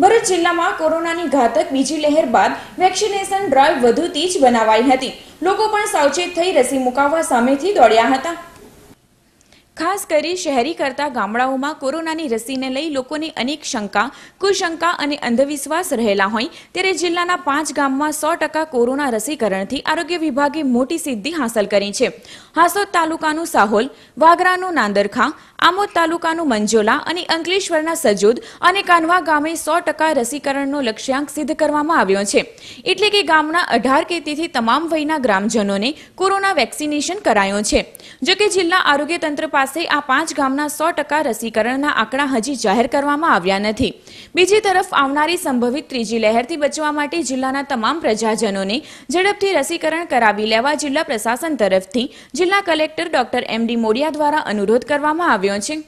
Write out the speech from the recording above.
ભરૂચ જિલ્લામાં કોરોનાની ઘાતક બીજી લહેર બાદ વેક્સિનેશન ડ્રાઈવ વધુ તીજ બનાવાઈ હતી લોકો પણ સાવચેત થઈ રસી મુકાવવા સામેથી દોડ્યા હતા ખાસ કરી શહેરી કરતા ગામડાઓમાં કોરોનાની રસીને લઈ લોકોની અનેક શંકા કુશંકા અને અંધવિશ્વાસ રહેલા હોય ત્યારે જિલ્લાના પાંચ ગામમાં સો ટકા કોરોના રસીકરણથી આરોગ્ય વિભાગે મોટી સિદ્ધિ હાંસલ કરી છે હાસોદ તાલુકાનું સાહોલ વાગરાનું નાંદરખા આમોદ તાલુકાનું મંજોલા અને અંકલેશ્વરના સજોદ અને કાનવા ગામે સો ટકા રસીકરણનો લક્ષ્યાંક સિદ્ધ કરવામાં આવ્યો છે એટલે કે ગામના અઢાર કે તેથી તમામ વયના ગ્રામજનોને કોરોના વેક્સિનેશન કરાયો છે જોકે જિલ્લા આરોગ્ય તંત્ર પાસે આ પાંચ ગામના સો ટકા રસીકરણના આંકડા હજી જાહેર કરવામાં આવ્યા નથી બીજી તરફ આવનારી સંભવિત ત્રીજી લહેરથી બચવા માટે જિલ્લાના તમામ પ્રજાજનોને ઝડપથી રસીકરણ કરાવી લેવા જિલ્લા પ્રશાસન તરફથી જિલ્લા collector doctor M D Modia દ્વારા અનુરોધ કરવામાં આવ્યો છે